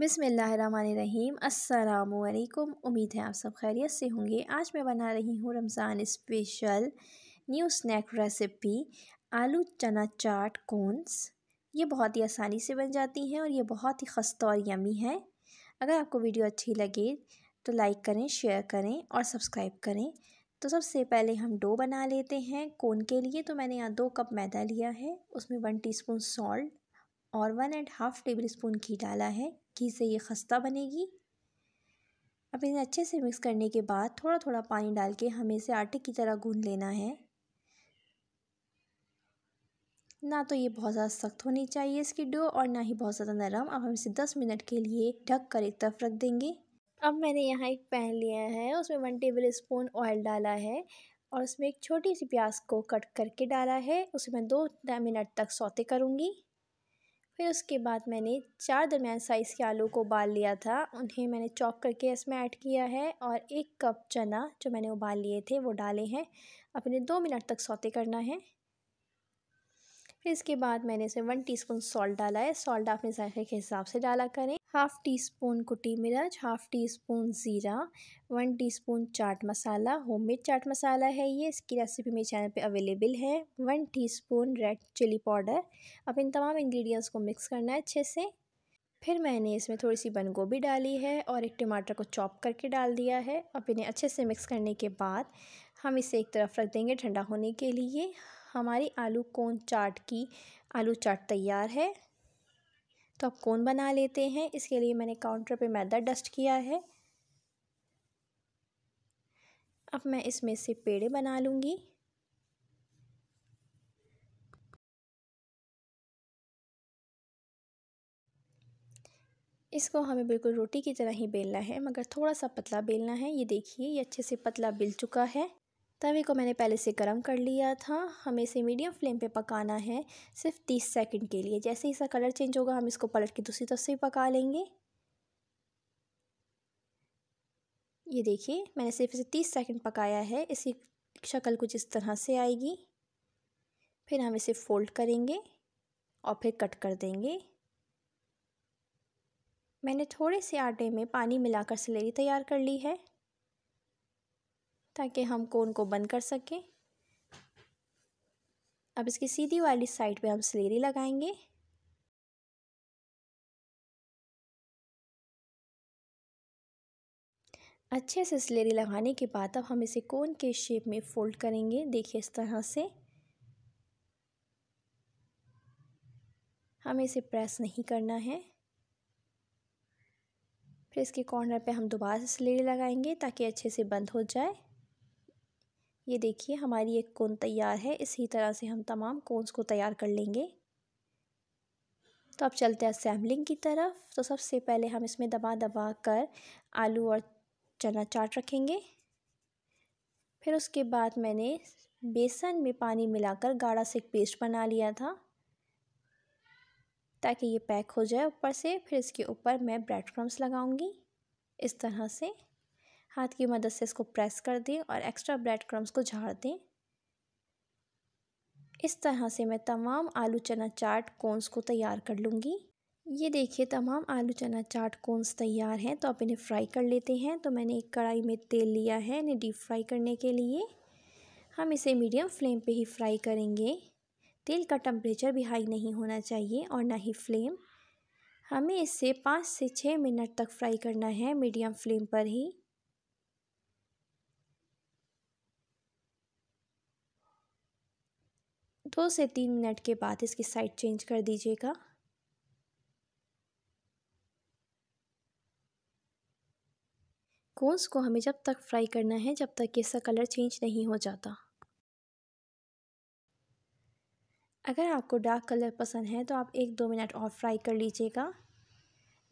बिसमीम अल्लाम उम्मीद है आप सब खैरियत से होंगे आज मैं बना रही हूँ Ramzan special new snack recipe aloo chana चाट कॉन्स ये बहुत ही आसानी से बन जाती हैं और ये बहुत ही खस्ता और यमी है अगर आपको वीडियो अच्छी लगे तो लाइक करें शेयर करें और सब्सक्राइब करें तो सबसे पहले हम डो बना लेते हैं कोन के लिए तो मैंने यहाँ दो कप मैदा लिया है उसमें वन टीस्पून सॉल्ट और one and half tablespoon ghee डाला है घी से ये खस्ता बनेगी अब इन्हें अच्छे से मिक्स करने के बाद थोड़ा थोड़ा पानी डाल के हमें इसे आटे की तरह गूंद लेना है ना तो ये बहुत ज़्यादा सख्त होनी चाहिए इसकी डो और ना ही बहुत ज़्यादा नरम अब हम इसे दस मिनट के लिए ढक कर एक तरफ रख देंगे अब मैंने यहाँ एक पैन लिया है उसमें वन टेबल स्पून ऑयल डाला है और उसमें एक छोटी सी प्याज को कट करके डाला है उसे मैं दो मिनट तक सौते करूँगी फिर उसके बाद मैंने चार दरमियान साइज़ के आलू को उबाल लिया था उन्हें मैंने चॉप करके इसमें ऐड किया है और एक कप चना जो मैंने उबाल लिए थे वो डाले हैं अपने दो मिनट तक सौते करना है फिर इसके बाद मैंने इसमें वन टीस्पून सॉल्ट डाला है सॉल्ट आपने जायके के हिसाब से डाला करें हाफ़ टी स्पून कुटी मिर्च हाफ़ टी स्पून ज़ीरा one teaspoon chaat masala homemade chaat masala है ये इसकी रेसिपी मेरे चैनल पे अवेलेबल है one spoon red chilli powder अब इन तमाम इंग्रेडिएंट्स को मिक्स करना है अच्छे से फिर मैंने इसमें थोड़ी सी बंद गोभी डाली है और एक टमाटर को चॉप करके डाल दिया है अब इन्हें अच्छे से मिक्स करने के बाद हम इसे एक तरफ रख देंगे ठंडा होने के लिए हमारी आलू कोन चाट की आलू चाट तैयार है तो अब कोन बना लेते हैं इसके लिए मैंने काउंटर पे मैदा डस्ट किया है अब मैं इसमें से पेड़े बना लूँगी इसको हमें बिल्कुल रोटी की तरह ही बेलना है मगर थोड़ा सा पतला बेलना है ये देखिए ये अच्छे से पतला बेल चुका है तवे को मैंने पहले से गर्म कर लिया था हमें इसे मीडियम फ्लेम पे पकाना है सिर्फ तीस सेकंड के लिए जैसे ही इसका कलर चेंज होगा हम इसको पलट के दूसरी तरफ से भी पका लेंगे ये देखिए मैंने सिर्फ इसे तीस सेकंड पकाया है इसकी शक्ल कुछ इस तरह से आएगी फिर हम इसे फोल्ड करेंगे और फिर कट कर देंगे मैंने थोड़े से आटे में पानी मिलाकर सलेरी तैयार कर ली है ताकि हम कोन को बंद कर सकें अब इसकी सीधी वाली साइड पे हम सिलेरी लगाएंगे अच्छे से सिलेरी लगाने के बाद अब हम इसे कोन के शेप में फोल्ड करेंगे देखिए इस तरह से हमें इसे प्रेस नहीं करना है फिर इसके कॉर्नर पे हम दोबारा से सिलेरी लगाएंगे ताकि अच्छे से बंद हो जाए ये देखिए हमारी एक कोन तैयार है इसी तरह से हम तमाम कोन्स को तैयार कर लेंगे तो अब चलते हैं असेंबलिंग की तरफ तो सबसे पहले हम इसमें दबा दबा कर आलू और चना चाट रखेंगे फिर उसके बाद मैंने बेसन में पानी मिलाकर गाढ़ा से एक पेस्ट बना लिया था ताकि ये पैक हो जाए ऊपर से फिर इसके ऊपर मैं ब्रेड क्रम्स लगाऊंगी इस तरह से हाथ की मदद से इसको प्रेस कर दें और एक्स्ट्रा ब्रेड क्रम्स को झाड़ दें इस तरह से मैं तमाम आलू चना चाट कोन्स को तैयार कर लूँगी ये देखिए तमाम आलू चना चाट कोन्स तैयार हैं तो आप इन्हें फ्राई कर लेते हैं तो मैंने एक कढ़ाई में तेल लिया है इन्हें डीप फ्राई करने के लिए हम इसे मीडियम फ्लेम पे ही फ्राई करेंगे तेल का टम्परेचर भी हाई नहीं होना चाहिए और ना ही फ्लेम हमें इसे पाँच से छः मिनट तक फ्राई करना है मीडियम फ्लेम पर ही दो से तीन मिनट के बाद इसकी साइड चेंज कर दीजिएगा कोन्स को हमें जब तक फ्राई करना है जब तक इसका कलर चेंज नहीं हो जाता अगर आपको डार्क कलर पसंद है तो आप एक दो मिनट और फ्राई कर लीजिएगा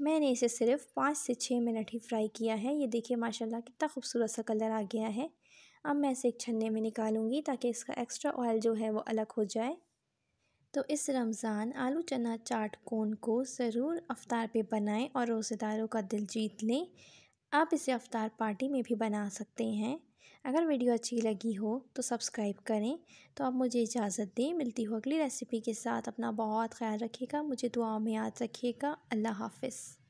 मैंने इसे सिर्फ पाँच से छः मिनट ही फ्राई किया है ये देखिए माशाल्लाह कितना खूबसूरत सा कलर आ गया है अब मैं इसे एक छन्ने में निकालूंगी ताकि इसका एक्स्ट्रा ऑयल जो है वो अलग हो जाए तो इस रमज़ान आलू चना चाट कोन को ज़रूर अफ्तार पे बनाएं और रोज़ेदारों का दिल जीत लें आप इसे अफ्तार पार्टी में भी बना सकते हैं अगर वीडियो अच्छी लगी हो तो सब्सक्राइब करें तो आप मुझे इजाज़त दें मिलती हो अगली रेसिपी के साथ अपना बहुत ख्याल रखिएगा मुझे दुआ में याद रखिएगा अल्लाह हाफिज़